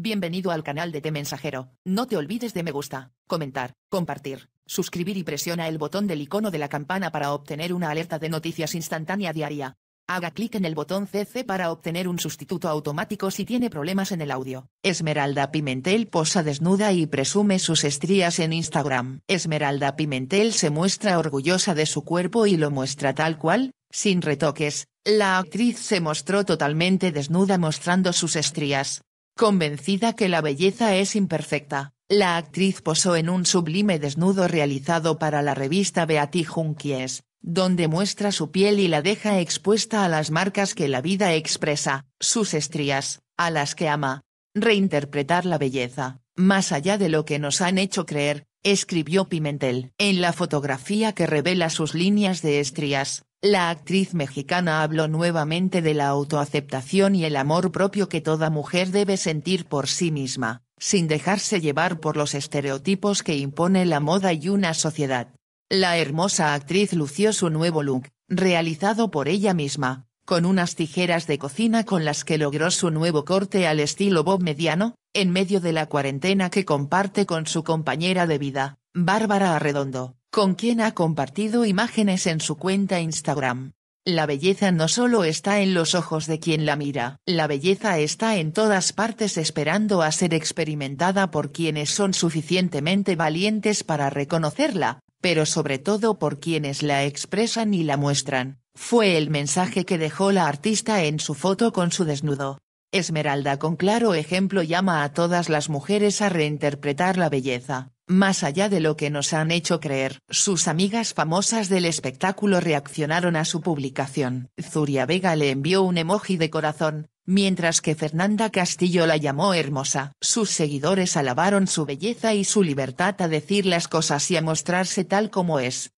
Bienvenido al canal de Te Mensajero. No te olvides de me gusta, comentar, compartir, suscribir y presiona el botón del icono de la campana para obtener una alerta de noticias instantánea diaria. Haga clic en el botón CC para obtener un sustituto automático si tiene problemas en el audio. Esmeralda Pimentel posa desnuda y presume sus estrías en Instagram. Esmeralda Pimentel se muestra orgullosa de su cuerpo y lo muestra tal cual, sin retoques. La actriz se mostró totalmente desnuda mostrando sus estrías Convencida que la belleza es imperfecta, la actriz posó en un sublime desnudo realizado para la revista Beatí Junquies, donde muestra su piel y la deja expuesta a las marcas que la vida expresa, sus estrías, a las que ama. Reinterpretar la belleza, más allá de lo que nos han hecho creer, escribió Pimentel. En la fotografía que revela sus líneas de estrías, la actriz mexicana habló nuevamente de la autoaceptación y el amor propio que toda mujer debe sentir por sí misma, sin dejarse llevar por los estereotipos que impone la moda y una sociedad. La hermosa actriz lució su nuevo look, realizado por ella misma, con unas tijeras de cocina con las que logró su nuevo corte al estilo Bob Mediano, en medio de la cuarentena que comparte con su compañera de vida, Bárbara Arredondo con quien ha compartido imágenes en su cuenta Instagram. La belleza no solo está en los ojos de quien la mira, la belleza está en todas partes esperando a ser experimentada por quienes son suficientemente valientes para reconocerla, pero sobre todo por quienes la expresan y la muestran, fue el mensaje que dejó la artista en su foto con su desnudo. Esmeralda con claro ejemplo llama a todas las mujeres a reinterpretar la belleza, más allá de lo que nos han hecho creer. Sus amigas famosas del espectáculo reaccionaron a su publicación. Zuria Vega le envió un emoji de corazón, mientras que Fernanda Castillo la llamó hermosa. Sus seguidores alabaron su belleza y su libertad a decir las cosas y a mostrarse tal como es.